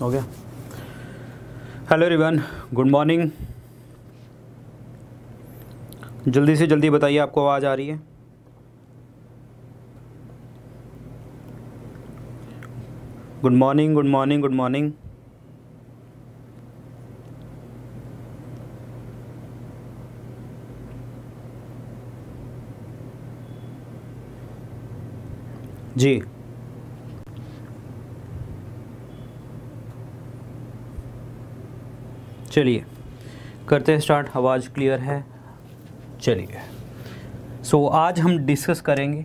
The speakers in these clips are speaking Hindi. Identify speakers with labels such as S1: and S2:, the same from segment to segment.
S1: हो गया हेलो रिवन गुड मॉर्निंग जल्दी से जल्दी बताइए आपको आवाज़ आ रही है good morning good morning good morning जी चलिए करते हैं स्टार्ट आवाज़ क्लियर है चलिए सो so, आज हम डिस्कस करेंगे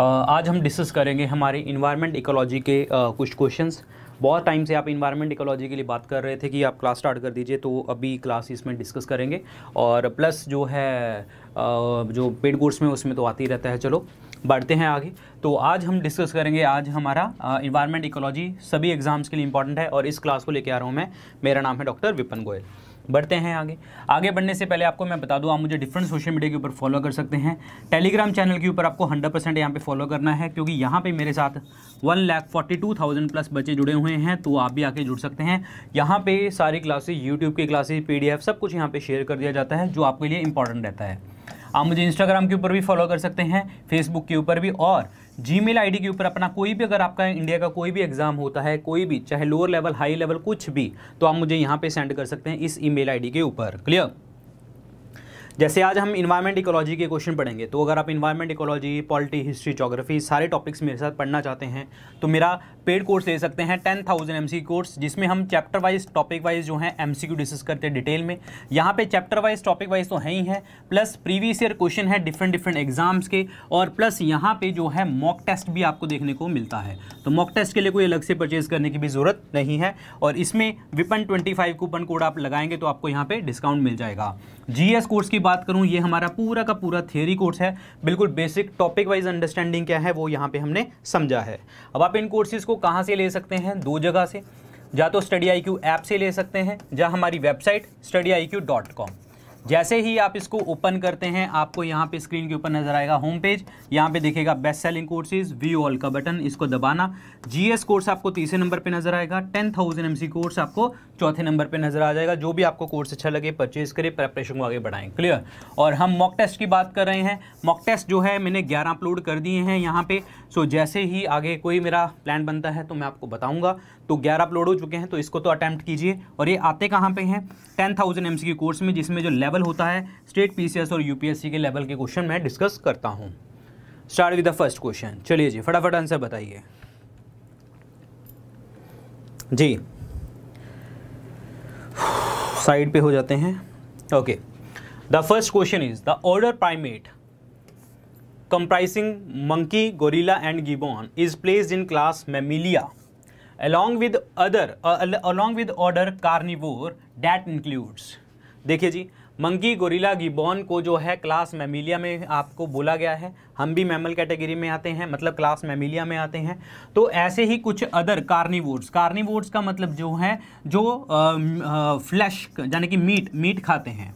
S1: आज हम डिस्कस करेंगे हमारे इन्वायरमेंट इकोलॉजी के कुछ क्वेश्चंस बहुत टाइम से आप इन्वायरमेंट इकोलॉजी के लिए बात कर रहे थे कि आप क्लास स्टार्ट कर दीजिए तो अभी क्लास इसमें डिस्कस करेंगे और प्लस जो है जो पेड कोर्स में उसमें तो आती रहता है चलो बढ़ते हैं आगे तो आज हम डिस्कस करेंगे आज हमारा इन्वायरमेंट इकोलॉजी सभी एग्जाम्स के लिए इंपॉर्टेंट है और इस क्लास को लेकर आ रहा हूँ मैं मेरा नाम है डॉक्टर विपन गोयल बढ़ते हैं आगे आगे बढ़ने से पहले आपको मैं बता दूं आप मुझे डिफरेंट सोशल मीडिया के ऊपर फॉलो कर सकते हैं टेलीग्राम चैनल के ऊपर आपको 100 परसेंट यहाँ पर फॉलो करना है क्योंकि यहाँ पे मेरे साथ one lakh forty two thousand plus बच्चे जुड़े हुए हैं तो आप भी आके जुड़ सकते हैं यहाँ पर सारी क्लासेज यूट्यूब की क्लासेज पी सब कुछ यहाँ पर शेयर कर दिया जाता है जो आपके लिए इंपॉर्टेंट रहता है आप मुझे इंस्टाग्राम के ऊपर भी फॉलो कर सकते हैं फेसबुक के ऊपर भी और जी मेल के ऊपर अपना कोई भी अगर आपका इंडिया का कोई भी एग्ज़ाम होता है कोई भी चाहे लोअर लेवल हाई लेवल कुछ भी तो आप मुझे यहाँ पर सेंड कर सकते हैं इस ई मेल के ऊपर क्लियर जैसे आज हम इन्वायरमेंट इकोलॉजी के क्वेश्चन पढ़ेंगे तो अगर आप environment ecology polity history geography सारे टॉपिक्स मेरे साथ पढ़ना चाहते हैं तो मेरा पेड कोर्स ले सकते हैं टेन थाउजेंड एम कोर्स जिसमें हम चैप्टर वाइज टॉपिक वाइज जो है एम डिस्कस करते हैं डिटेल में यहाँ पे चैप्टर वाइज टॉपिक वाइज तो है ही है प्लस प्रीवियस ईयर क्वेश्चन है डिफरेंट डिफरेंट एग्जाम्स के और प्लस यहाँ पे जो है मॉक टेस्ट भी आपको देखने को मिलता है तो मॉक टेस्ट के लिए कोई अलग से परचेज करने की भी ज़रूरत नहीं है और इसमें Vipin twenty five coupon code आप लगाएंगे तो आपको यहाँ पर डिस्काउंट मिल जाएगा जीएस कोर्स की बात करूँ ये हमारा पूरा का पूरा थियोरी कोर्स है बिल्कुल बेसिक टॉपिक वाइज अंडरस्टैंडिंग क्या है वो यहाँ पे हमने समझा है अब आप इन कोर्सेज़ को कहाँ से ले सकते हैं दो जगह से या तो स्टडी आई क्यू ऐप से ले सकते हैं या हमारी website study I Q dot com जैसे ही आप इसको ओपन करते हैं आपको यहाँ पे स्क्रीन के ऊपर नजर आएगा होम पेज यहाँ पे देखेगा best selling courses view all का बटन इसको दबाना जीएस कोर्स आपको तीसरे नंबर पे नजर आएगा टेन थाउजेंड एमसी कोर्स आपको चौथे नंबर पे नजर आ जाएगा जो भी आपको कोर्स अच्छा लगे परचेज करें प्रेपरेशन को आगे बढ़ाएं क्लियर और हम मॉक टेस्ट की बात कर रहे हैं मॉक टेस्ट जो है मैंने ग्यारह अपलोड कर दिए हैं यहाँ पे सो जैसे ही आगे कोई मेरा प्लान बनता है तो मैं आपको बताऊंगा तो ग्यारह अपलोड हो चुके हैं तो इसको तो अटैम्प्ट कीजिए और ये आते कहाँ पे हैं टेन थाउजेंड कोर्स में जिसमें जो लेवल होता है स्टेट पीसीएस और यूपीएससी के लेवल के क्वेश्चन मैं डिस्कस करता हूँ start with the first question चलिए जी फटाफट आंसर बताइए जी साइड पे हो जाते हैं okay the first question is the order primate comprising monkey gorilla and gibbon is placed in class mammalia along with other along with order carnivore that includes देखिए जी मंकी गोरिला गिबॉन को जो है क्लास मेमिलिया में आपको बोला गया है हम भी मैमल कैटेगरी में आते हैं मतलब क्लास मेमिलिया में आते हैं तो ऐसे ही कुछ अदर कार्निवोर्ड्स कार्निवोर्ड्स का मतलब जो है जो फ्लैश यानी कि मीट मीट खाते हैं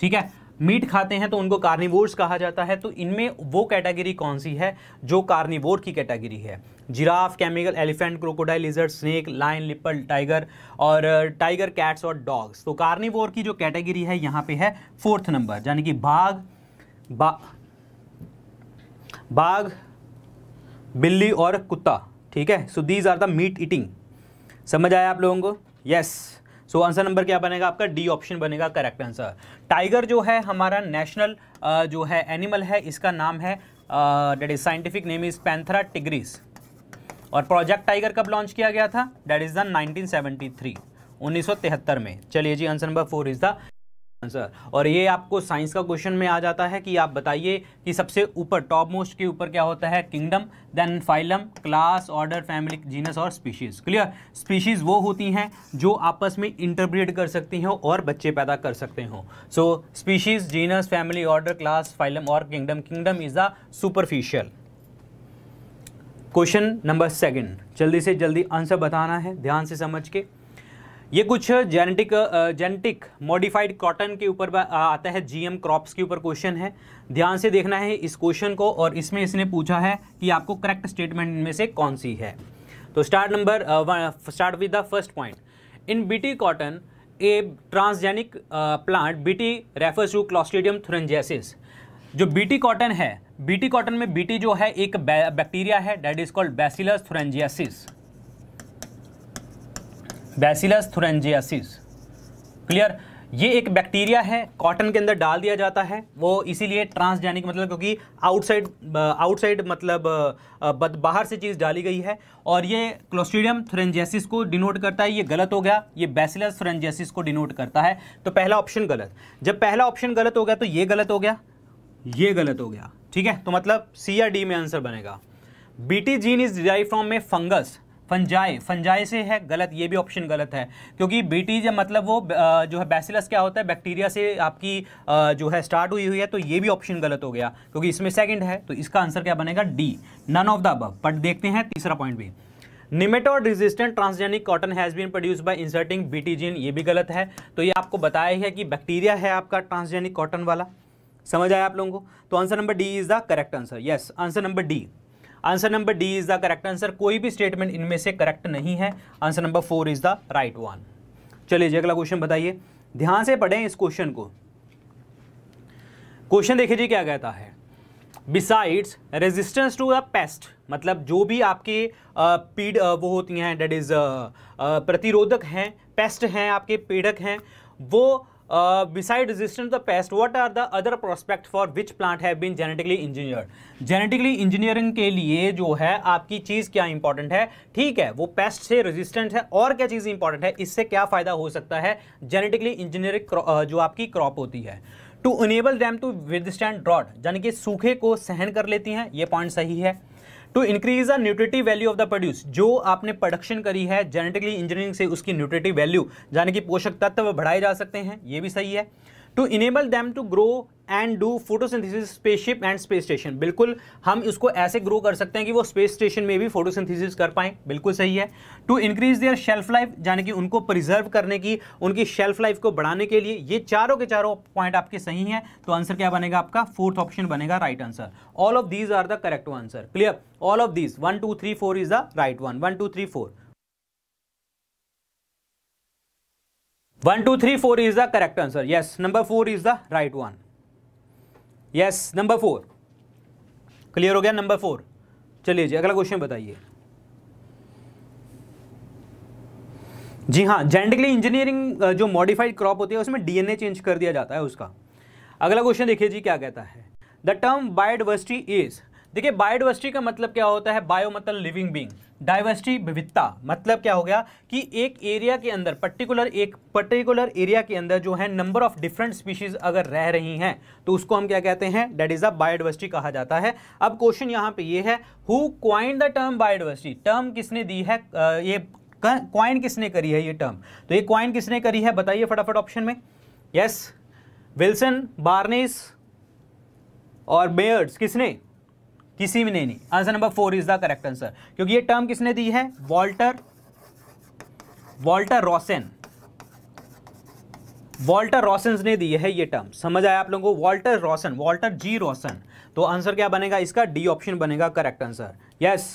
S1: ठीक है मीट खाते हैं तो उनको कार्निवोर्स कहा जाता है तो इनमें वो कैटेगरी कौन सी है जो कार्निवोर की कैटेगरी है giraffe camel elephant crocodile lizard snake lion leopard tiger और टाइगर कैट्स और डॉग्स तो कार्निवोर की जो कैटेगरी है यहाँ पे है फोर्थ नंबर यानी कि बाघ बाघ बिल्ली और कुत्ता ठीक है so these are the meat eating समझ आया आप लोगों को यस सो आंसर नंबर क्या बनेगा आपका डी ऑप्शन बनेगा करेक्ट आंसर टाइगर जो है हमारा नेशनल जो है एनिमल है इसका नाम है that is scientific name is panthera tigris और प्रोजेक्ट टाइगर कब लॉन्च किया गया था डेट इज द 1973 तिहत्तर में चलिए जी answer number four is the answer और ये आपको साइंस का क्वेश्चन में आ जाता है कि आप बताइए कि सबसे ऊपर टॉप मोस्ट के ऊपर क्या होता है kingdom then phylum class order family genus और स्पीशीज क्लियर स्पीशीज वो होती हैं जो आपस में इंटरब्रीड कर सकती हो और बच्चे पैदा कर सकते हो so species genus family order class phylum और kingdom kingdom is the superficial question number second जल्दी से जल्दी आंसर बताना है ध्यान से समझ के ये कुछ जेनेटिक जेनेटिक मॉडिफाइड कॉटन के ऊपर आता है जीएम क्रॉप्स के ऊपर क्वेश्चन है ध्यान से देखना है इस क्वेश्चन को और इसमें इसने पूछा है कि आपको करेक्ट स्टेटमेंट में से कौन सी है तो start number start with the first point in BT cotton a transgenic plant BT refers to clostridium thuringiensis जो बीटी कॉटन है बीटी कॉटन में बीटी जो है एक बैक्टीरिया है that is called bacillus thuringiensis bacillus thuringiensis clear ये एक बैक्टीरिया है कॉटन के अंदर डाल दिया जाता है वो इसीलिए ट्रांसजेनिक मतलब क्योंकि आउटसाइड आउटसाइड मतलब बाहर से चीज़ डाली गई है और ये क्लोस्टीडियम थ्रेंजियासिस को डिनोट करता है ये गलत हो गया ये बैसिलस थुरेंजेसिस को डिनोट करता है तो पहला ऑप्शन गलत जब पहला ऑप्शन गलत हो गया तो ये गलत हो गया ये गलत हो गया ठीक है तो मतलब सी या डी में आंसर बनेगा BT gene is derive from में फंगस फंजाई फंजाए से है गलत ये भी ऑप्शन गलत है क्योंकि बीटी जब मतलब वो जो है बैसिलस क्या होता है बैक्टीरिया से आपकी जो है स्टार्ट हुई हुई है तो ये भी ऑप्शन गलत हो गया क्योंकि इसमें सेकंड है तो इसका आंसर क्या बनेगा डी नन ऑफ द अब बट देखते हैं तीसरा पॉइंट भी nematode resistant transgenic cotton has been produce by inserting BT gene ये भी गलत है तो ये आपको बताया है कि बैक्टीरिया है आपका ट्रांसजेनिक कॉटन वाला समझ आया आप लोगों को तो answer number D is the correct answer yes answer number D answer number D is the correct answer कोई भी स्टेटमेंट इनमें से करेक्ट नहीं है answer number four is the right one चलिए जी अगला क्वेश्चन बताइए ध्यान से पढ़ें इस क्वेश्चन को क्वेश्चन देखिए जी क्या कहता है besides resistance to the pest मतलब जो भी आपके पीड वो होती हैं डेट इज़ प्रतिरोधक हैं पेस्ट हैं आपके पीड़क हैं वो beside resistant the pest what are the other prospect for which plant have been genetically engineered genetically engineering के लिए जो है आपकी चीज़ क्या इंपॉर्टेंट है ठीक है वो पेस्ट से रेजिस्टेंट है और क्या चीज़ इंपॉर्टेंट है इससे क्या फ़ायदा हो सकता है जेनेटिकली इंजीनियरिंग uh, जो आपकी क्रॉप होती है to enable them to withstand drought यानी कि सूखे को सहन कर लेती हैं ये पॉइंट सही है to increase the nutritive value of the produce जो आपने प्रोडक्शन करी है जेनेटिकली इंजीनियरिंग से उसकी न्यूट्रिटी वैल्यू यानी कि पोषक तत्व बढ़ाए जा सकते हैं ये भी सही है to enable them to grow and do photosynthesis spaceship and space station बिल्कुल हम इसको ऐसे ग्रो कर सकते हैं कि वो स्पेस स्टेशन में भी सिंथिस कर पाएं बिल्कुल सही है to increase their shelf life यानी कि उनको प्रिजर्व करने की उनकी शेल्फ लाइफ को बढ़ाने के लिए ये चारों के चारों पॉइंट आपके सही हैं तो आंसर क्या बनेगा आपका फोर्थ ऑप्शन बनेगा right answer all of these are the correct answer clear all of these one two three four is the right one one two three four one two three four is the correct answer yes number four is the right one yes number four clear हो गया नंबर फोर चलिए जी अगला क्वेश्चन बताइए जी हाँ जेनेटिकली इंजीनियरिंग जो मॉडिफाइड क्रॉप होती है उसमें डीएनए चेंज कर दिया जाता है उसका अगला क्वेश्चन देखिए जी क्या कहता है द टर्म बायोडाइवर्सिटी इज देखिए बायोडाइवर्सिटी का मतलब क्या होता है बायो मतलब लिविंग बींग डाइवर्सिटी विविधता मतलब क्या हो गया कि एक एरिया के अंदर पर्टिकुलर एक पर्टिकुलर एरिया के अंदर जो है नंबर ऑफ डिफरेंट स्पीशीज अगर रह रही हैं तो उसको हम क्या कहते हैं डेट इज़ अ बायोडाइवर्सिटी कहा जाता है अब क्वेश्चन यहाँ पे ये है who coin the term biodiversity term किसने दी है ये क्वाइन किसने करी है ये टर्म तो ये क्वाइन किसने करी है बताइए फटाफट ऑप्शन में यस विल्सन बार्निस और बेयर्ड्स किसने किसी में नहीं, नहीं। Answer number four is the correct answer क्योंकि ये टर्म किसने दी है Walter Walter Rosen Walter Rosen ने दी है ये टर्म समझ आया आप लोगों को वॉल्टर रॉसन वॉल्टर जी रॉसन तो आंसर क्या बनेगा इसका डी ऑप्शन बनेगा correct answer yes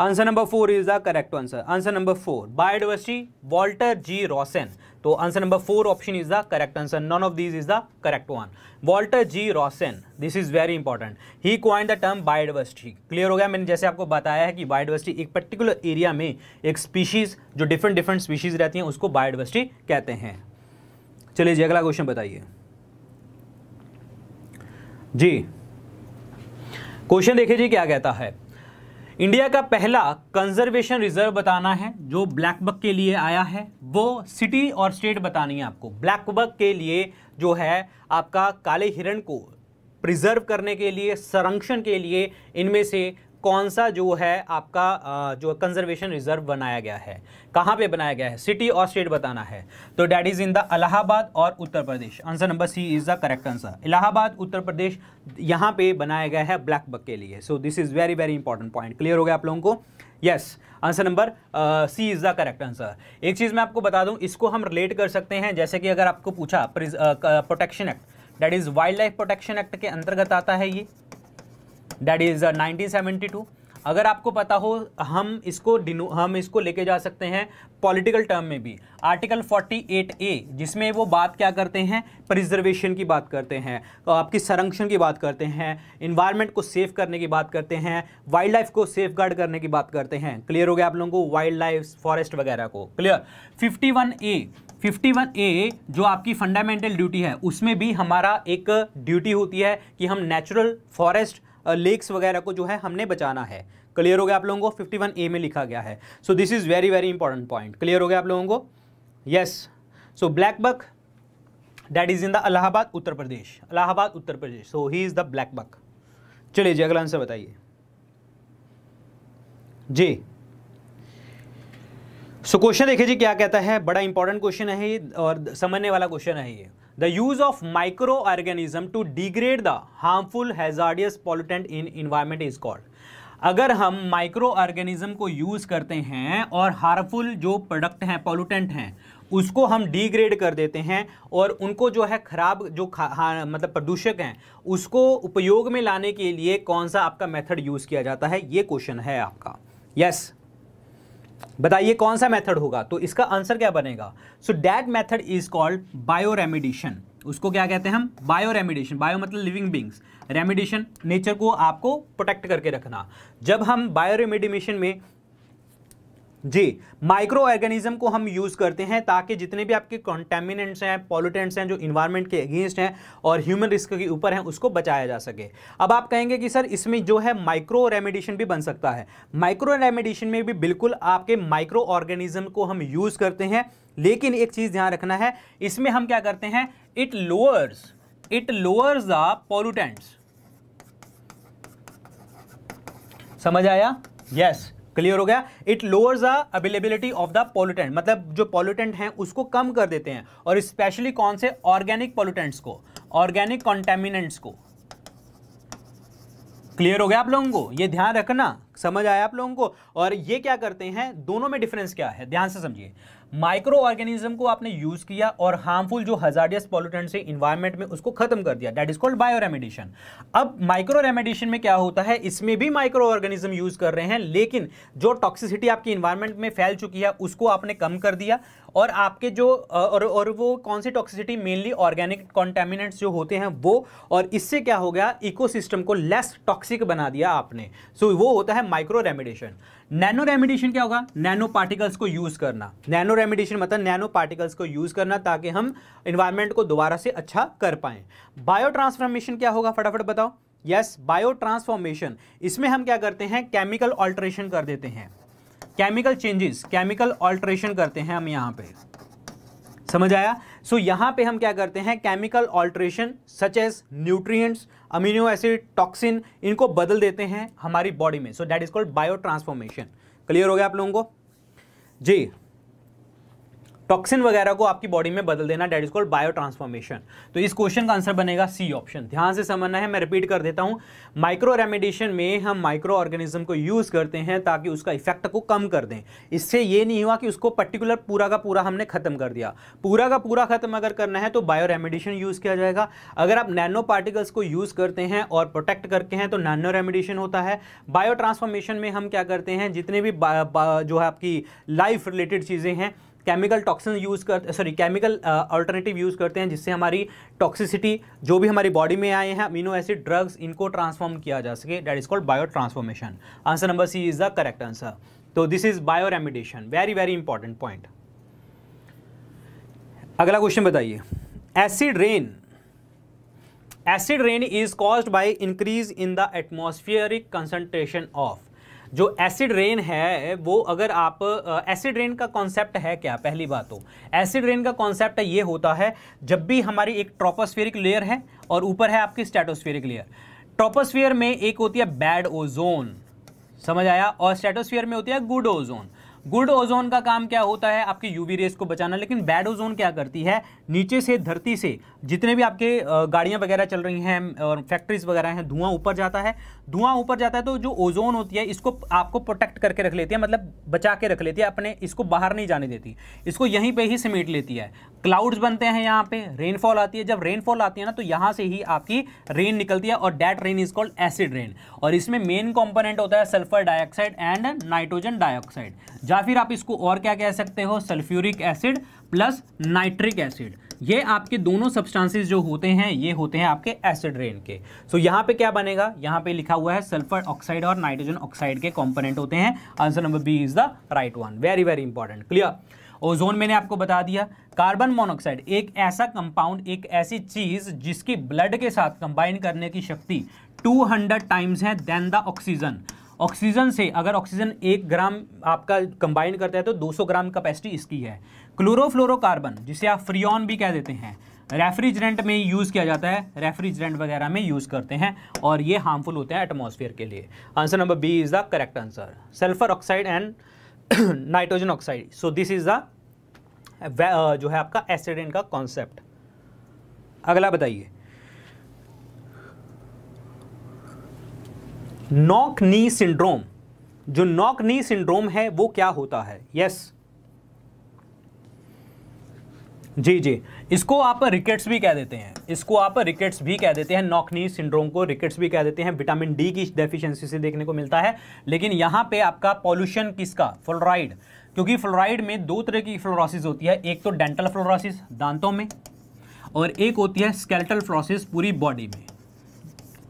S1: answer number four is the correct answer answer number four biodiversity Walter G Rosen तो answer number four option is the correct answer none of these is the correct one Walter G Rosen this is very important he coin the term biodiversity clear हो गया मैंने जैसे आपको बताया है कि बायोडाइवर्सिटी एक पर्टिकुलर एरिया में एक स्पीशीज जो डिफरेंट डिफरेंट स्पीशीज रहती हैं उसको बायोडाइवर्सिटी कहते हैं चलिए जी अगला क्वेश्चन बताइए जी क्वेश्चन देखिए जी क्या कहता है इंडिया का पहला कंजर्वेशन रिजर्व बताना है जो ब्लैकबक के लिए आया है वो सिटी और स्टेट बतानी है आपको ब्लैकबक के लिए जो है आपका काले हिरण को प्रिजर्व करने के लिए संरक्षण के लिए इनमें से कौन सा जो है आपका जो कंजर्वेशन रिजर्व बनाया गया है कहाँ पे बनाया गया है सिटी और स्टेट बताना है तो that is in the Allahabad और Uttar Pradesh answer number C is the correct answer Allahabad Uttar Pradesh यहाँ पे बनाया गया है ब्लैक बक के लिए so this is very very important point clear हो गया आप लोगों को yes answer number C is the correct answer एक चीज़ मैं आपको बता दूं इसको हम रिलेट कर सकते हैं जैसे कि अगर आपको पूछा protection act that is wildlife protection act के अंतर्गत आता है ये डैट इज़ 1972 अगर आपको पता हो हम इसको हम इसको लेके जा सकते हैं पॉलिटिकल टर्म में भी आर्टिकल 48 ए जिसमें वो बात क्या करते हैं प्रिजर्वेशन की बात करते हैं आपकी संरक्षण की बात करते हैं इन्वायरमेंट को सेफ करने की बात करते हैं वाइल्ड लाइफ को सेफ गार्ड करने की बात करते हैं क्लियर हो गया आप लोगों को वाइल्ड लाइफ फॉरेस्ट वगैरह को क्लियर फिफ्टी ए 51 ए जो आपकी फंडामेंटल ड्यूटी है उसमें भी हमारा एक ड्यूटी होती है कि हम नेचुरल फॉरेस्ट लेक्स वगैरह को जो है हमने बचाना है क्लियर हो गया आप लोगों को 51 ए में लिखा गया है so this is very very important point clear हो गया आप लोगों को yes so black buck that is in the Allahabad Uttar Pradesh Allahabad Uttar Pradesh so he is the black buck चलिए जी अगला आंसर बताइए जी सो क्वेश्चन देखिए जी क्या कहता है बड़ा इंपॉर्टेंट क्वेश्चन है ये और समझने वाला क्वेश्चन है ये the use of microorganism to degrade the harmful hazardous pollutant in environment is called अगर हम माइक्रो ऑर्गेनिज्म को यूज़ करते हैं और हार्मफुल जो प्रोडक्ट हैं पॉल्यूटेंट हैं उसको हम डिग्रेड कर देते हैं और उनको जो है खराब जो खा मतलब प्रदूषक हैं उसको उपयोग में लाने के लिए कौन सा आपका मेथड यूज़ किया जाता है ये क्वेश्चन है आपका यस yes. बताइए कौन सा मेथड होगा तो इसका आंसर क्या बनेगा so that method is called bioremediation उसको क्या कहते हैं हम बायो रेमिडेशन बायो मतलब लिविंग बींग्स रेमिडेशन नेचर को आपको प्रोटेक्ट करके रखना जब हम बायो रेमिडिमेशन में जी माइक्रो ऑर्गेनिज्म को हम यूज़ करते हैं ताकि जितने भी आपके कॉन्टेमिनेंट्स हैं पॉल्यूटेंट्स हैं जो इन्वायरमेंट के अगेंस्ट हैं और ह्यूमन रिस्क के ऊपर हैं उसको बचाया जा सके अब आप कहेंगे कि सर इसमें जो है माइक्रो रेमेडिशन भी बन सकता है माइक्रो रेमेडिशन में भी बिल्कुल आपके माइक्रो ऑर्गेनिज्म को हम यूज़ करते हैं लेकिन एक चीज़ ध्यान रखना है इसमें हम क्या करते हैं it lowers it lowers the pollutants समझ आया यस yes. क्लियर हो गया it lowers the availability of the pollutant मतलब जो पॉल्यूटेंट हैं उसको कम कर देते हैं और स्पेशली कौन से ऑर्गेनिक पॉल्यूटेंट्स को ऑर्गेनिक कॉन्टेमिनेंट्स को क्लियर हो गया आप लोगों को ये ध्यान रखना समझ आया आप लोगों को और ये क्या करते हैं दोनों में डिफरेंस क्या है ध्यान से समझिए माइक्रो ऑर्गेनिज्म को आपने यूज किया और हार्मफुल जो हजारियस पॉल्यूटेंट्स है इन्वायरमेंट में उसको खत्म कर दिया that is called bioremediation अब माइक्रो रेमेडिशन में क्या होता है इसमें भी माइक्रो ऑर्गेनिज्म यूज कर रहे हैं लेकिन जो टॉक्सिसिटी आपकी इन्वायरमेंट में फैल चुकी है उसको आपने कम कर दिया और आपके जो और, और वो कौन सी टॉक्सिसिटी मेनली ऑर्गेनिक कॉन्टेमिनेंट्स जो होते हैं वो और इससे क्या हो गया इकोसिस्टम को लेस टॉक्सिक बना दिया आपने सो so, वो होता है माइक्रो रेमेडिशन नैनो रेमिडेशन क्या होगा नैनो पार्टिकल्स को यूज करना नैनो रेमिडेशन मतलब नैनो पार्टिकल्स को यूज करना ताकि हम इन्वायरमेंट को दोबारा से अच्छा कर पाए बायो ट्रांसफॉर्मेशन क्या होगा फटाफट बताओ यस बायो ट्रांसफॉर्मेशन इसमें हम क्या करते हैं केमिकल ऑल्ट्रेशन कर देते हैं केमिकल चेंजेस केमिकल ऑल्ट्रेशन करते हैं हम यहाँ पे समझ आया सो so, यहाँ पे हम क्या करते हैं chemical alteration such as nutrients amino acid toxin इनको बदल देते हैं हमारी बॉडी में so that is called biotransformation clear हो गया आप लोगों को जी टॉक्सिन वगैरह को आपकी बॉडी में बदल देना that is called biotransformation तो इस क्वेश्चन का आंसर बनेगा सी ऑप्शन ध्यान से समझना है मैं रिपीट कर देता हूँ माइक्रो रेमेडिएशन में हम माइक्रो ऑर्गेनिज्म को यूज़ करते हैं ताकि उसका इफेक्ट को कम कर दें इससे ये नहीं हुआ कि उसको पर्टिकुलर पूरा का पूरा हमने खत्म कर दिया पूरा का पूरा खत्म अगर करना है तो बायो रेमेडिएशन यूज़ किया जाएगा अगर आप नैनो पार्टिकल्स को यूज़ करते हैं और प्रोटेक्ट करके हैं तो नैनो रेमेडिएशन होता है बायो ट्रांसफॉर्मेशन में हम क्या करते हैं जितने भी जो है आपकी लाइफ रिलेटेड चीज़ें हैं केमिकल टॉक्सिन यूज़ कर सॉरी केमिकल अल्टरनेटिव यूज़ करते हैं जिससे हमारी टॉक्सिसिटी जो भी हमारी बॉडी में आए हैं अमीनो एसिड ड्रग्स इनको ट्रांसफॉर्म किया जा सके that is called biotransformation answer number C is the correct answer तो this is bioremediation very very important point अगला क्वेश्चन बताइए acid rain acid rain is caused by increase in the atmospheric concentration of जो एसिड रेन है वो अगर आप एसिड रेन का कॉन्सेप्ट है क्या पहली बात तो एसिड रेन का कॉन्सेप्ट ये होता है जब भी हमारी एक ट्रोपोस्फेरिक लेयर है और ऊपर है आपकी स्टेटोस्फेरिक लेयर ट्रोपोस्फेयर में एक होती है बैड ओजोन समझ आया और स्टेटोस्फेयर में होती है गुड ओजोन गुड ओजोन का काम क्या होता है आपके यूवी रेस को बचाना लेकिन बैड ओजोन क्या करती है नीचे से धरती से जितने भी आपके गाड़ियाँ वगैरह चल रही हैं और फैक्ट्रीज वगैरह हैं धुआं ऊपर जाता है धुआं ऊपर जाता है तो जो ओजोन होती है इसको आपको प्रोटेक्ट करके रख लेती है मतलब बचा के रख लेती है अपने इसको बाहर नहीं जाने देती इसको यहीं पर ही सीमेंट लेती है क्लाउड्स बनते हैं यहाँ पे रेनफॉल आती है जब रेनफॉल आती है ना तो यहाँ से ही आपकी रेन निकलती है और that rain is called acid rain और इसमें मेन कॉम्पोनेंट होता है sulphur dioxide and nitrogen dioxide या फिर आप इसको और क्या कह सकते हो sulphuric acid plus nitric acid ये आपके दोनों सब्सटेंसेस जो होते हैं ये होते हैं आपके एसिड रेन के सो so, यहाँ पे क्या बनेगा यहाँ पे लिखा हुआ है सल्फर ऑक्साइड और नाइट्रोजन ऑक्साइड के कंपोनेंट होते हैं answer number B is the right one very very important clear ozone मैंने आपको बता दिया कार्बन मोनोक्साइड एक ऐसा कंपाउंड एक ऐसी चीज जिसकी ब्लड के साथ कंबाइन करने की शक्ति टू टाइम्स है देन द ऑक्सीजन ऑक्सीजन से अगर ऑक्सीजन एक ग्राम आपका कंबाइन करता है तो 200 ग्राम कैपेसिटी इसकी है क्लोरोफ्लोरोकार्बन जिसे आप फ्रियॉन भी कह देते हैं रेफ्रिजरेंट में यूज़ किया जाता है रेफ्रिजरेंट वगैरह में यूज़ करते हैं और ये हार्मफुल होते हैं एटमोसफियर के लिए answer number B is the correct answer sulphur oxide and nitrogen oxide so this is the जो है आपका एसिड का कॉन्सेप्ट अगला बताइए नॉक नी सिंड्रोम जो नॉक नी सिंड्रोम है वो क्या होता है यस yes. जी जी इसको आप रिकेट्स भी कह देते हैं इसको आप रिकेट्स भी कह देते हैं नॉकनी सिंड्रोम को रिकेट्स भी कह देते हैं विटामिन डी की डेफिशिएंसी से देखने को मिलता है लेकिन यहाँ पे आपका पॉल्यूशन किसका फ्लोराइड क्योंकि फ्लोराइड में दो तरह की फ्लोरोसिस होती है एक तो डेंटल फ्लोरोसिस दांतों में और एक होती है स्केल्टल फ्लोरोसिस पूरी बॉडी में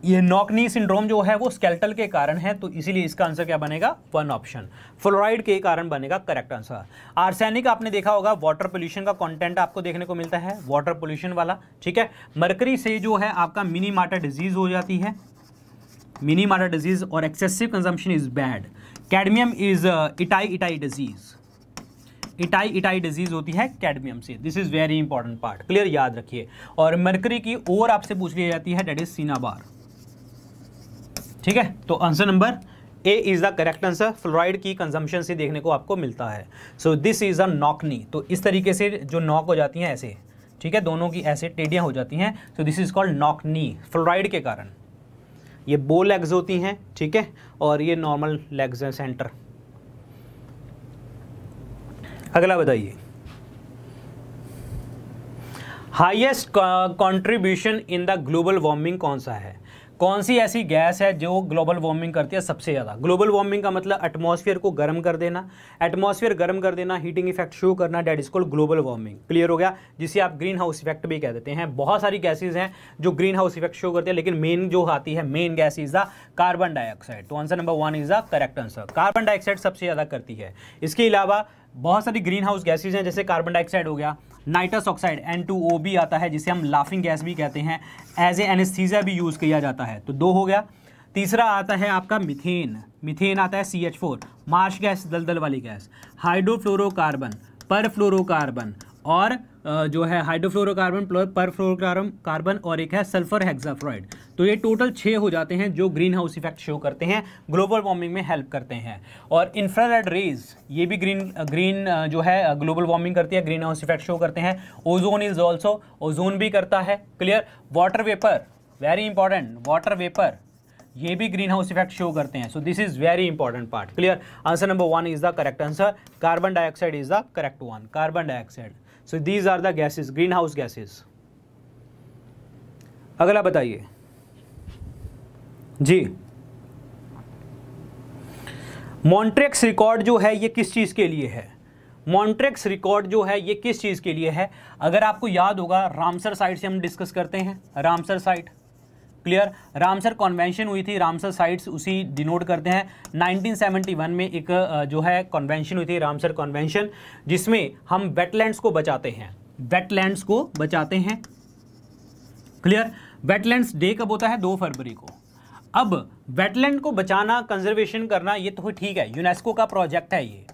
S1: ये नॉकनी सिंड्रोम जो है वो स्केल्टल के कारण है तो इसीलिए इसका आंसर क्या बनेगा वन ऑप्शन फ्लोराइड के कारण बनेगा करेक्ट आंसर आर्सेनिक आपने देखा होगा वाटर पोल्यूशन का कंटेंट आपको देखने को मिलता है वाटर पोल्यूशन वाला ठीक है मरकरी से जो है आपका मिनी माटर डिजीज हो जाती है मिनी माटा डिजीज और excessive consumption is bad cadmium is itai itai disease itai itai disease होती है कैडमियम से this is very important part clear याद रखिए और मरकरी की ओर आपसे पूछ ली जाती है डेट इज सीनाबार ठीक है तो answer number A is the correct answer fluoride की कंजम्पशन से देखने को आपको मिलता है so this is a knock knee तो इस तरीके से जो नॉक हो जाती हैं ऐसे ठीक है दोनों की ऐसे टेडियाँ हो जाती हैं so this is called knock knee fluoride के कारण ये बो लेग्स होती हैं ठीक है और ये नॉर्मल लेग्स हैं सेंटर अगला बताइए highest contribution in the global warming कौन सा है कौन सी ऐसी गैस है जो ग्लोबल वार्मिंग करती है सबसे ज़्यादा ग्लोबल वार्मिंग का मतलब एटमॉस्फेयर को गर्म कर देना एटमॉस्फेयर गर्म कर देना हीटिंग इफेक्ट शो करना that is called global warming clear हो गया जिसे आप ग्रीन हाउस इफेक्ट भी कह देते हैं बहुत सारी गैसेज हैं जो ग्रीन हाउस इफेक्ट शो करते हैं लेकिन मेन जो आती है main gas is the carbon dioxide तो answer number one is the correct answer carbon dioxide सबसे ज़्यादा करती है इसके अलावा बहुत सारी ग्रीन हाउस गैसेज हैं जैसे कार्बन डाइऑक्साइड हो गया nitrous oxide N two O बी आता है जिसे हम लाफिंग गैस भी कहते हैं एज ए एनेस्थीजा भी यूज़ किया जाता है तो दो हो गया तीसरा आता है आपका मिथेन मिथेन आता है C H four marsh gas दलदल वाली गैस हाइड्रोफ्लोरोकार्बन परफ्लोरोकार्बन और जो है हाइड्रोफ्लोरोकार्बन पर फ्लोरोकार्बन कार्बन और एक है सल्फर हेक्साफ्रॉइड तो ये टोटल छः हो जाते हैं जो ग्रीन हाउस इफेक्ट शो करते हैं ग्लोबल वार्मिंग में हेल्प करते हैं और इंफ्रारेड रेज ये भी ग्रीन ग्रीन जो है ग्लोबल वार्मिंग करती है ग्रीन हाउस इफेक्ट शो करते हैं ओजोन इज ऑल्सो ओजोन भी करता है clear water vapour very important water vapour ये भी ग्रीन हाउस इफेक्ट शो करते हैं so this is very important part clear answer number one is the correct answer carbon dioxide is the correct one carbon dioxide so these are the gases greenhouse gases अगला बताइए जी मॉन्ट्रेक्स रिकॉर्ड जो है ये किस चीज़ के लिए है मॉन्ट्रेक्स रिकॉर्ड जो है ये किस चीज़ के लिए है अगर आपको याद होगा रामसर साइट से हम डिस्कस करते हैं Ramsar site clear Ramsar convention हुई थी रामसर साइट्स उसी डिनोट करते हैं 1971 में एक जो है कॉन्वेंशन हुई थी रामसर कॉन्वेंशन जिसमें हम वेटलैंड्स को बचाते हैं वेटलैंड्स को बचाते हैं क्लियर वेटलैंड्स डे कब होता है दो फरवरी को अब वेटलैंड को बचाना कंजर्वेशन करना ये तो ठीक है यूनेस्को का प्रोजेक्ट है ये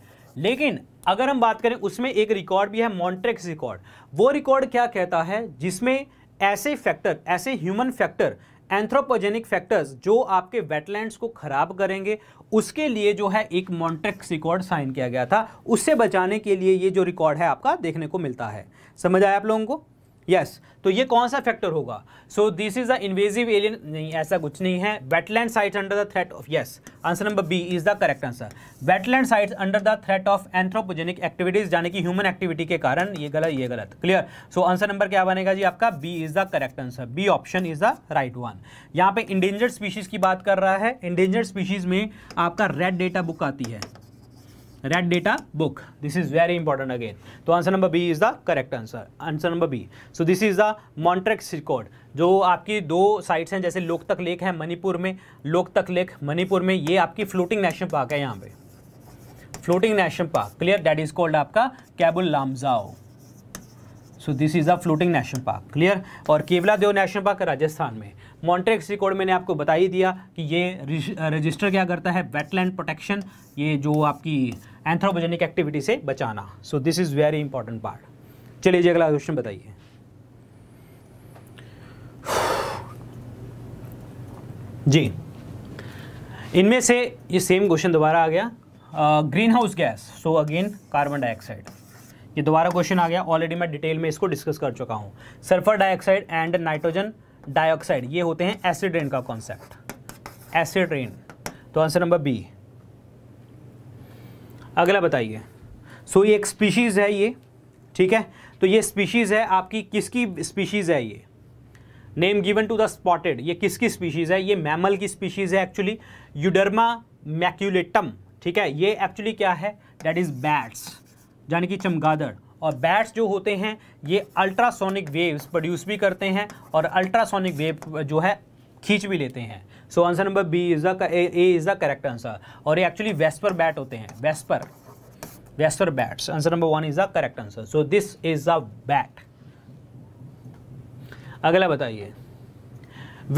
S1: लेकिन अगर हम बात करें उसमें एक रिकॉर्ड भी है मॉन्ट्रेक्स रिकॉर्ड वो रिकॉर्ड क्या कहता है जिसमें ऐसे फैक्टर ऐसे ह्यूमन फैक्टर एंथ्रोपोजेनिक फैक्टर्स जो आपके वेटलैंड्स को ख़राब करेंगे उसके लिए जो है एक मॉन्ट्रेक्स रिकॉर्ड साइन किया गया था उससे बचाने के लिए ये जो रिकॉर्ड है आपका देखने को मिलता है समझ आया आप लोगों को यस तो ये कौन सा फैक्टर होगा so this is the invasive alien नहीं ऐसा कुछ नहीं है wetland site under the threat of yes answer number B is the correct answer wetland site under the threat of anthropogenic activities यानी कि ह्यूमन एक्टिविटी के कारण ये गलत ये गलत क्लियर सो आंसर नंबर क्या बनेगा जी आपका B is the correct answer B option is the right one यहाँ पे इंडेंजर्ड स्पीशीज की बात कर रहा है इंडेंजर्ड स्पीशीज में आपका रेड डेटा बुक आती है red data book this is very important again तो answer number B is the correct answer answer number B so this is the Montreux record जो आपकी दो साइट्स हैं जैसे लोकतक लेक है मणिपुर में लोकतक लेक मणिपुर में ये आपकी फ्लोटिंग नेशनल पार्क है यहाँ पे floating national park clear that is called आपका Keibul Lamjao so this is the floating national park clear और Keoladeo national park Rajasthan में मॉन्ट्रेक्स रिकॉर्ड मैंने आपको बता ही दिया कि ये रजिस्टर क्या करता है वेटलैंड प्रोटेक्शन ये जो आपकी एंथ्रोपोजेनिक एक्टिविटी से बचाना so this is very important part चलिए जी अगला क्वेश्चन बताइए जी इनमें से ये सेम क्वेश्चन दोबारा आ गया greenhouse gas so again carbon dioxide ये दोबारा क्वेश्चन आ गया ऑलरेडी मैं डिटेल में इसको डिस्कस कर चुका हूँ sulphur dioxide and nitrogen dioxide ये होते हैं एसिड रेन का कॉन्सेप्ट एसिड रेन तो आंसर नंबर बी अगला बताइए सो so, ये एक स्पीशीज़ है ये ठीक है तो ये स्पीशीज़ है आपकी किसकी स्पीशीज़ है ये name given to the spotted ये किसकी स्पीशीज़ है ये मैमल की स्पीशीज़ है एक्चुअली यूडर्मा मैक्यूलेटम ठीक है ये एक्चुअली क्या है डैट इज़ बैट्स यानी कि चमगादड़ और बैट्स जो होते हैं ये अल्ट्रासोनिक वेव्स प्रोड्यूस भी करते हैं और अल्ट्रासोनिक वेव जो है खींच भी लेते हैं so answer number B is A is the correct answer और ये एक्चुअली वेस्पर बैट होते हैं vesper vesper bats answer number one is the correct answer so this is a bat अगला बताइए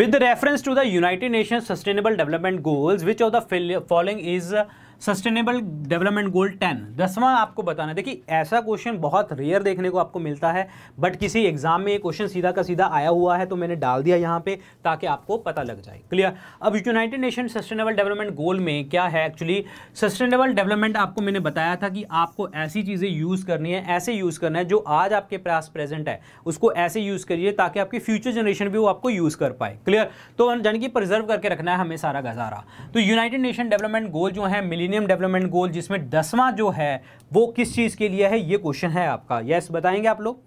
S1: with reference to the United Nation sustainable development goals which of the following is sustainable development goal ten दसवां आपको बताना है देखिए ऐसा क्वेश्चन बहुत रेयर देखने को आपको मिलता है बट किसी एग्जाम में ये क्वेश्चन सीधा का सीधा आया हुआ है तो मैंने डाल दिया यहाँ पे ताकि आपको पता लग जाए क्लियर अब United Nation sustainable development goal में क्या है एक्चुअली सस्टेनेबल डेवलपमेंट आपको मैंने बताया था कि आपको ऐसी चीज़ें यूज़ करनी है ऐसे यूज़ करना है जो आज आपके पास प्रेजेंट है उसको ऐसे यूज़ करिए ताकि आपकी फ्यूचर जनरेशन भी वो आपको यूज़ कर पाए क्लियर तो यानी कि प्रिजर्व करके रखना है हमें सारा गजारा तो यूनाइटेड नेशन डेवलपमेंट गोल जो है मिली मिलीनियम डेवलपमेंट गोल जिसमें दसवां जो है वो किस चीज़ के लिए है ये क्वेश्चन है आपका यस बताएंगे आप लोग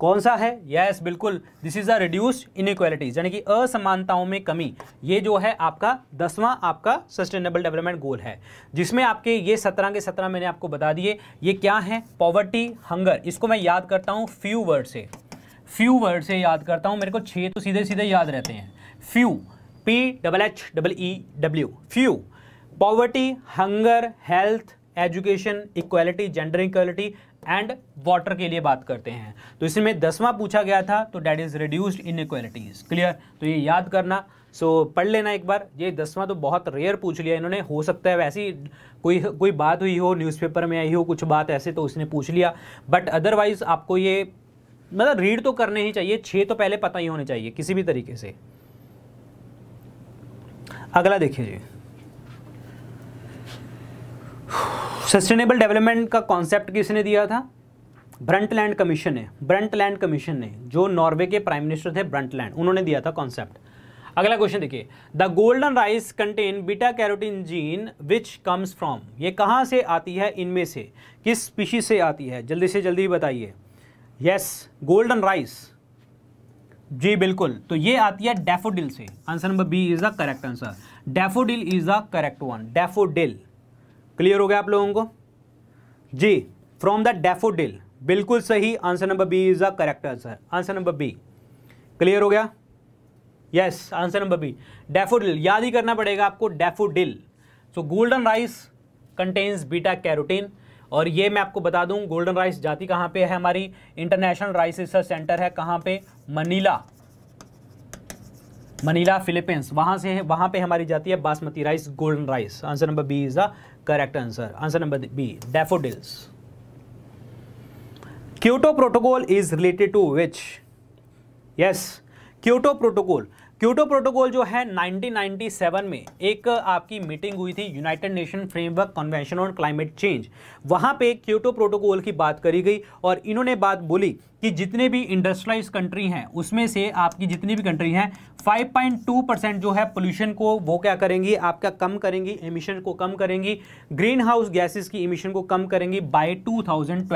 S1: कौन सा है यस yes, बिल्कुल this is reduce in inequalities यानी कि असमानताओं में कमी ये जो है आपका दसवां आपका सस्टेनेबल डेवलपमेंट गोल है जिसमें आपके ये सत्रह के सत्रह मैंने आपको बता दिए ये क्या है पॉवर्टी हंगर इसको मैं याद करता हूँ फ्यू वर्ड से फ्यू वर्ड से याद करता हूँ मेरे को छः तो सीधे सीधे याद रहते हैं few P double H double E W few poverty hunger health education equality gender equality and water के लिए बात करते हैं तो इसमें दसवां पूछा गया था तो that is reduced inequalities clear तो ये याद करना सो so, पढ़ लेना एक बार ये दसवां तो बहुत रेयर पूछ लिया इन्होंने हो सकता है वैसी कोई कोई बात हुई हो न्यूज़पेपर में आई हो कुछ बात ऐसे तो उसने पूछ लिया बट अदरवाइज़ आपको ये मतलब रीड तो करने ही चाहिए छः तो पहले पता ही होने चाहिए किसी भी तरीके से अगला देखिए जी सस्टेनेबल डेवलपमेंट का कॉन्सेप्ट किसने दिया था ब्रंटलैंड कमीशन ने ब्रंटलैंड कमीशन ने जो नॉर्वे के प्राइम मिनिस्टर थे ब्रंटलैंड उन्होंने दिया था कॉन्सेप्ट अगला क्वेश्चन देखिए the golden rice contain beta carotene gene which comes from ये कहाँ से आती है इनमें से किस स्पीशी से आती है जल्दी से जल्दी बताइए यस गोल्डन राइस जी बिल्कुल तो ये आती है डेफोडिल से answer number B is the correct answer daffodil is the correct one daffodil clear हो गया आप लोगों को जी फ्रॉम द डेफोडिल बिल्कुल सही answer number B is the correct answer answer number B clear हो गया yes answer number B daffodil याद ही करना पड़ेगा आपको daffodil so golden rice contains beta carotene और ये मैं आपको बता दूं गोल्डन राइस जाती कहाँ पे है हमारी इंटरनेशनल राइस रिसर्च सेंटर है कहाँ पे मनीला मनीला फिलीपींस वहाँ से है वहाँ पे हमारी जाती है basmati rice golden rice answer number B is the Correct answer. Answer number B. Daffodils. Kyoto Protocol is related to which? Yes, Kyoto Protocol Kyoto protocol जो है 1997 में एक आपकी मीटिंग हुई थी United Nation framework convention on climate change वहाँ पे क्यूटो प्रोटोकॉल की बात करी गई और इन्होंने बात बोली कि जितने भी इंडस्ट्रियलाइज कंट्री हैं उसमें से आपकी जितनी भी कंट्री हैं 5.2 परसेंट जो है पोल्यूशन को वो क्या करेंगी आपका कम करेंगी इमिशन को कम करेंगी ग्रीन हाउस गैसेज की इमिशन को कम करेंगी बाई टू थाउजेंड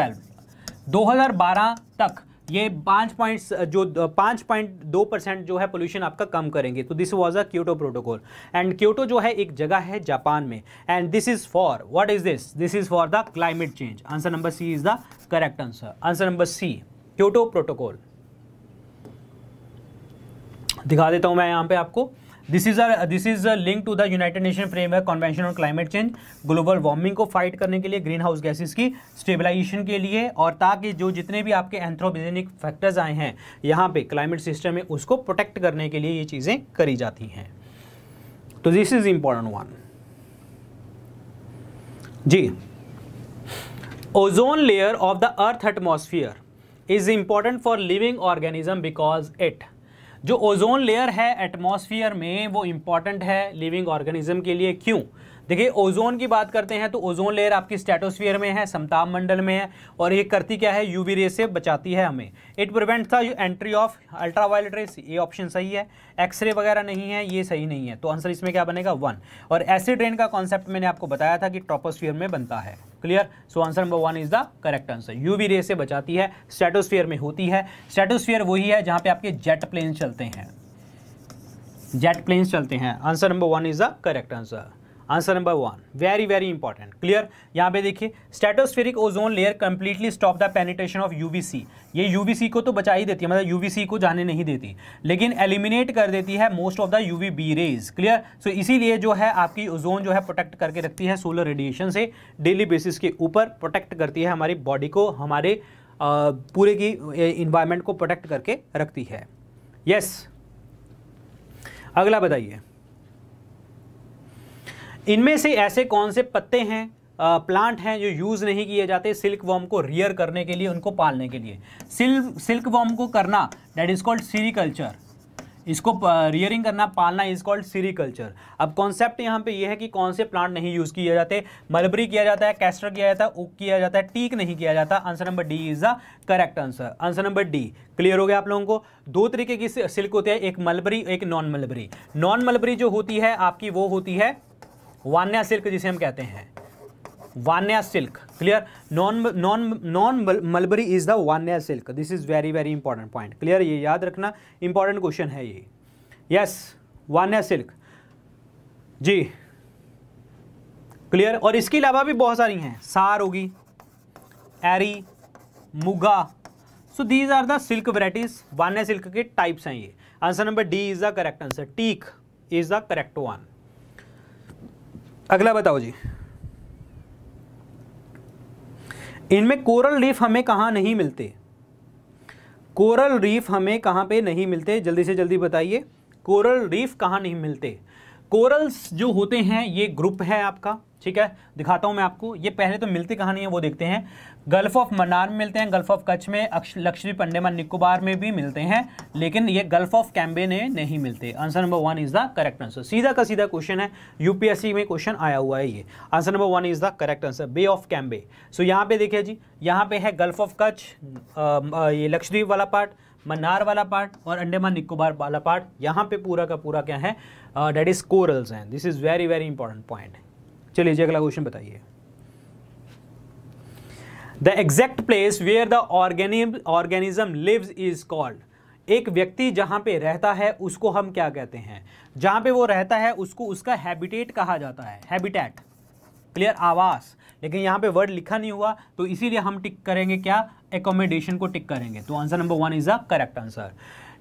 S1: तक ये पाँच पॉइंट जो पाँच पॉइंट दो परसेंट जो है पोल्यूशन आपका कम करेंगे तो this was a Kyoto protocol and Kyoto जो है एक जगह है जापान में and this is for what is this this is for the climate change answer number C is the correct answer answer number C Kyoto protocol दिखा देता हूँ मैं यहाँ पे आपको this is this is link to the United Nation framework convention on climate change global warming को फाइट करने के लिए ग्रीन हाउस गैसेज की स्टेबलाइजेशन के लिए और ताकि जो जितने भी आपके एंथ्रोपोजेनिक फैक्टर्स आए हैं यहाँ पे क्लाइमेट सिस्टम में उसको प्रोटेक्ट करने के लिए ये चीज़ें करी जाती हैं तो दिस इज इम्पोर्टेंट वन जी ozone layer of the earth atmosphere is important for living organism because it जो ओजोन लेयर है एटमॉस्फेयर में वो इम्पॉर्टेंट है लिविंग ऑर्गेनिज्म के लिए क्यों देखिए ओजोन की बात करते हैं तो ओजोन लेयर आपकी स्टेटोस्फीयर में है समताप मंडल में है और ये करती क्या है यूवी रे से बचाती है हमें it prevent the entry of ultraviolet rays ये ऑप्शन सही है एक्सरे वगैरह नहीं है ये सही नहीं है तो आंसर इसमें क्या बनेगा वन और एसिड रेन का कॉन्सेप्ट मैंने आपको बताया था कि ट्रोपोस्फियर में बनता है clear so answer number one is the correct answer UV ray से बचाती है स्टेटोस्फियर में होती है स्टेटोस्फियर वही है जहाँ पे आपके जेट प्लेन चलते हैं जेट प्लेन्स चलते हैं answer number one is the correct answer answer number one very very important clear यहाँ पे देखिए stratospheric ozone layer completely stop the penetration of UVC ये यूवीसी को तो बचा ही देती है मतलब यूवीसी को जाने नहीं देती लेकिन एलिमिनेट कर देती है most of the UV B rays clear so इसीलिए जो है आपकी ओजोन जो है प्रोटेक्ट करके रखती है सोलर रेडिएशन से डेली बेसिस के ऊपर प्रोटेक्ट करती है हमारी बॉडी को हमारे आ, पूरे की इन्वायरमेंट को प्रोटेक्ट करके रखती है यस yes. अगला बताइए इनमें से ऐसे कौन से पत्ते हैं प्लांट हैं जो यूज़ नहीं किए जाते सिल्क वॉम को रियर करने के लिए उनको पालने के लिए सिल्क सिल्क वॉम को करना डेट इज़ कॉल्ड सीरीकल्चर इसको रियरिंग करना पालना इज कॉल्ड सीरीकल्चर अब कॉन्सेप्ट यहाँ पे ये है कि कौन से प्लांट नहीं यूज़ किए जाते मलबरी किया जाता है कैस्टर किया जाता है उक किया जाता है टीक नहीं किया जाता answer number D is the correct answer answer number D clear हो गया आप लोगों को दो तरीके की सिल्क होते हैं एक मलबरी एक नॉन मलबरी नॉन मलबरी जो होती है आपकी वो होती है वान्या सिल्क जिसे हम कहते हैं Vanya silk clear non non non mulberry is the Vanya silk this is very very important point clear ये याद रखना इंपॉर्टेंट क्वेश्चन है ये यस वान्या सिल्क जी क्लियर और इसके अलावा भी बहुत सारी हैं सार होगी Eri Muga so these are the silk varieties Vanya silk के टाइप्स हैं ये answer number D is the correct answer teak is the correct one अगला बताओ जी इनमें कोरल रीफ हमें कहाँ नहीं मिलते कोरल रीफ हमें कहाँ पे नहीं मिलते जल्दी से जल्दी बताइए कोरल रीफ कहाँ नहीं मिलते कोरल्स जो होते हैं ये ग्रुप है आपका ठीक है दिखाता हूँ मैं आपको ये पहले तो मिलते कहाँ नहीं है वो देखते हैं गल्फ ऑफ मनार में मिलते हैं गल्फ ऑफ कच्छ में लक्षद्वीप अंडेमान निकोबार में भी मिलते हैं लेकिन ये गल्फ ऑफ कैम्बे में नहीं मिलते answer number one is the correct answer सीधा का सीधा क्वेश्चन है यूपीएससी में क्वेश्चन आया हुआ है ये answer number one is the correct answer bay of Cambay so यहाँ पे देखिए जी यहाँ पे है गल्फ ऑफ कच्छ ये लक्षद्वीप वाला पार्ट मन्नार वाला पार्ट और अंडेमान निकोबार वाला पार्ट यहाँ पे पूरा का पूरा क्या है डेट इज कोरल्स हैं this is very very important point चलिए जी अगला क्वेश्चन बताइए the exact place where the organism lives is called एक व्यक्ति जहाँ पे रहता है उसको हम क्या कहते हैं जहाँ पे वो रहता है उसको उसका हैबिटेट कहा जाता है हैबिटेट क्लियर आवास लेकिन यहाँ पे वर्ड लिखा नहीं हुआ तो इसीलिए हम टिक करेंगे क्या एकोमोडेशन को टिक करेंगे तो answer number one is the correct answer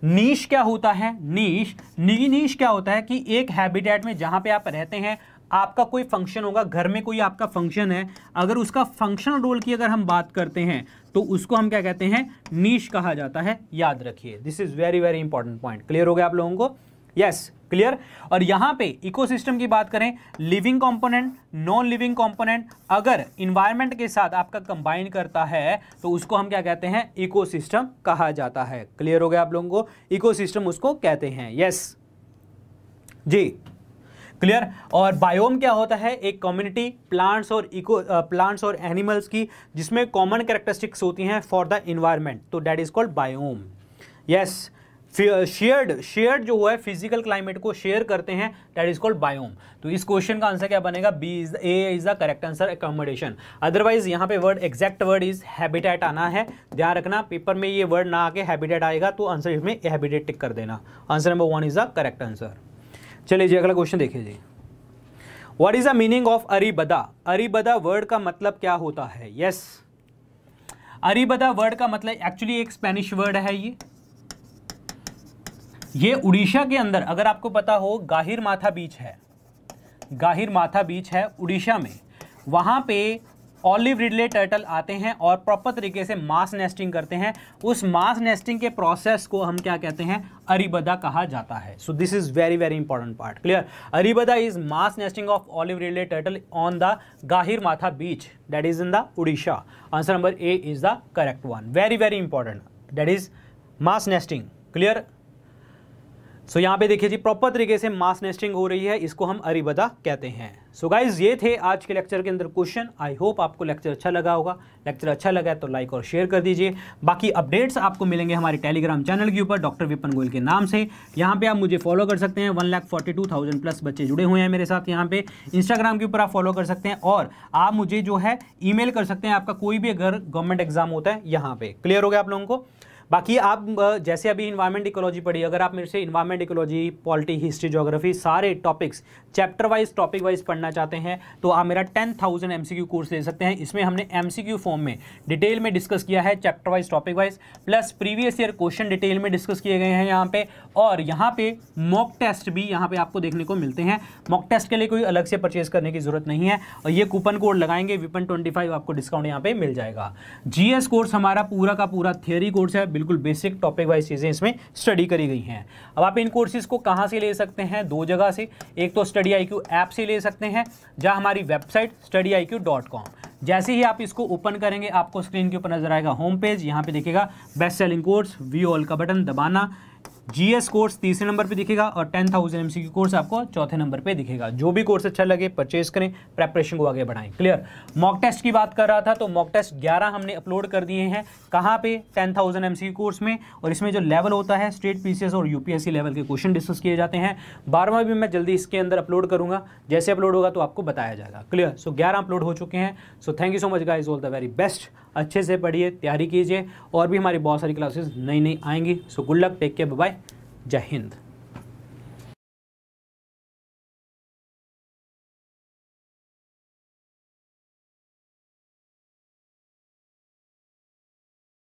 S1: niche क्या होता है नीश नी नीश क्या होता है कि एक हैबिटेट में जहाँ पे आप रहते हैं आपका कोई फंक्शन होगा घर में कोई आपका फंक्शन है अगर उसका फंक्शनल रोल की अगर हम बात करते हैं तो उसको हम क्या कहते हैं नीश कहा जाता है याद रखिए this is very very important point clear हो गया आप लोगों को यस yes, क्लियर और यहां पे इकोसिस्टम की बात करें living component non living component अगर इन्वायरमेंट के साथ आपका कंबाइन करता है तो उसको हम क्या कहते हैं इकोसिस्टम कहा जाता है क्लियर हो गया आप लोगों को इकोसिस्टम उसको कहते हैं यस yes. जी क्लियर और बायोम क्या होता है एक कम्युनिटी प्लांट्स और इको प्लांट्स और एनिमल्स की जिसमें कॉमन कैरेक्टरिस्टिक्स होती हैं फॉर द इन्वायरमेंट तो that is called biome yes shared shared जो हुआ है फिजिकल क्लाइमेट को शेयर करते हैं डैट इज कॉल्ड बायोम तो इस क्वेश्चन का आंसर क्या बनेगा B is A is the correct answer accommodation otherwise यहाँ पे word exact word is habitat आना है ध्यान रखना पेपर में ये वर्ड ना आके हैबिटेट आएगा तो आंसर इसमें हैबिटेट टिक कर देना answer number one is the correct answer चलिए जी अगला क्वेश्चन देखिए जी what is the meaning of arribada arribada word का मतलब क्या होता है यस yes. अरीबदा वर्ड का मतलब एक्चुअली एक स्पेनिश वर्ड है ये ये उड़ीसा के अंदर अगर आपको पता हो गाहिर माथा बीच है गाहिर माथा बीच है उड़ीसा में वहां पे ऑलिव रिडले टर्टल आते हैं और प्रॉपर तरीके से मास नेस्टिंग करते हैं उस मास नेस्टिंग के प्रोसेस को हम क्या कहते हैं अरिबदा कहा जाता है so this is very very important part clear arribada is mass nesting of olive ridley turtle on the Gahirmatha beach that is in the Orissa answer number A is the correct one very very important that is mass nesting clear so so, यहाँ पे देखिए जी प्रॉपर तरीके से मास नेस्टिंग हो रही है इसको हम अरिबदा कहते हैं सो so, गाइज ये थे आज के लेक्चर के अंदर क्वेश्चन आई होप आपको लेक्चर अच्छा लगा होगा लेक्चर अच्छा लगा है तो लाइक और शेयर कर दीजिए बाकी अपडेट्स आपको मिलेंगे हमारे टेलीग्राम चैनल के ऊपर डॉक्टर विपन गोयल के नाम से यहाँ पे आप मुझे फॉलो कर सकते हैं one lakh forty two thousand plus बच्चे जुड़े हुए हैं मेरे साथ यहाँ पे इंस्टाग्राम के ऊपर आप फॉलो कर सकते हैं और आप मुझे जो है ईमेल कर सकते हैं आपका कोई भी अगर गवर्नमेंट एग्जाम होता है यहाँ पे क्लियर हो गया आप लोगों को बाकी आप जैसे अभी इन्वायरमेंट इकोलॉजी पढ़ी अगर आप मेरे से environment ecology polity history geography सारे topics chapter wise topic wise पढ़ना चाहते हैं तो आप मेरा टेन थाउजेंड एम कोर्स ले सकते हैं इसमें हमने एम फॉर्म में डिटेल में डिस्कस किया है chapter wise topic wise plus previous year question detail में डिस्कस किए गए हैं यहाँ पे और यहाँ पे मॉक टेस्ट भी यहाँ पे आपको देखने को मिलते हैं मॉक टेस्ट के लिए कोई अलग से परचेज करने की जरूरत नहीं है और ये कूपन कोड लगाएंगे विपन ट्वेंटी आपको डिस्काउंट यहाँ पे मिल जाएगा जीएस कोर्स हमारा पूरा का पूरा थियोरी कोर्स है बिल्कुल बेसिक टॉपिक वाइज चीज़ें इसमें स्टडी करी गई हैं अब आप इन कोर्सेज़ को कहाँ से ले सकते हैं दो जगह से एक तो स्टडी आई क्यू ऐप से ले सकते हैं जहाँ हमारी website study I Q dot com जैसे ही आप इसको ओपन करेंगे आपको स्क्रीन के ऊपर नजर आएगा होम पेज यहाँ पे देखिएगा best selling course view all का बटन दबाना जीएस कोर्स तीसरे नंबर पे दिखेगा और टेन थाउजेंड एमसीक्यू कोर्स आपको चौथे नंबर पे दिखेगा जो भी कोर्स अच्छा लगे परचेज करें प्रेपरेशन को आगे बढ़ाएं क्लियर मॉक टेस्ट की बात कर रहा था तो मॉक टेस्ट 11 हमने अपलोड कर दिए हैं कहाँ पे 10000 थाउजेंड एमसीक्यू कोर्स में और इसमें जो लेवल होता है स्टेट पीसीएस और यूपीएससी लेवल के क्वेश्चन डिस्कस किए जाते हैं बारहवा भी मैं जल्दी इसके अंदर अपलोड करूँगा जैसे अपलोड होगा तो आपको बताया जाएगा क्लियर सो ग्यारह अपलोड हो चुके हैं so thank you so much guys all the very best अच्छे से पढ़िए तैयारी कीजिए और भी हमारी बहुत सारी क्लासेस नई नई आएंगी so good luck take care bye Jai Hind